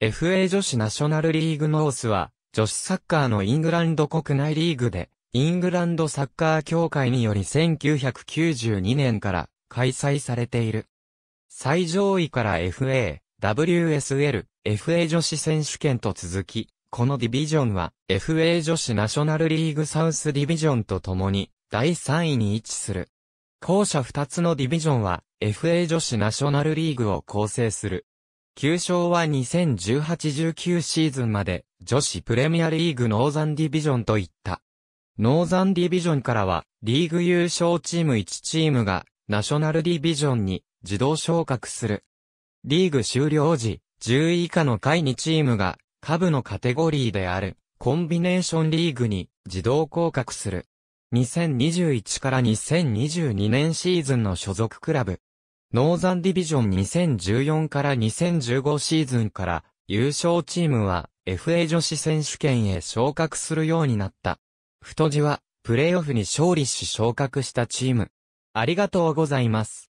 FA 女子ナショナルリーグノースは、女子サッカーのイングランド国内リーグで、イングランドサッカー協会により1992年から開催されている。最上位から FA、WSL、FA 女子選手権と続き、このディビジョンは FA 女子ナショナルリーグサウスディビジョンとともに第3位に位置する。後者2つのディビジョンは FA 女子ナショナルリーグを構成する。旧称は2018-19シーズンまで女子プレミアリーグノーザンディビジョンといった。ノーザンディビジョンからはリーグ優勝チーム1チームがナショナルディビジョンに自動昇格する。リーグ終了時、10位以下の下位2チームが下部のカテゴリーであるコンビネーションリーグに自動降格する。2021から2022年シーズンの所属クラブ、ノーザンディビジョン2014から2015シーズンから優勝チームは FA 女子選手権へ昇格するようになった。太字はプレイオフに勝利し昇格したチーム。ありがとうございます。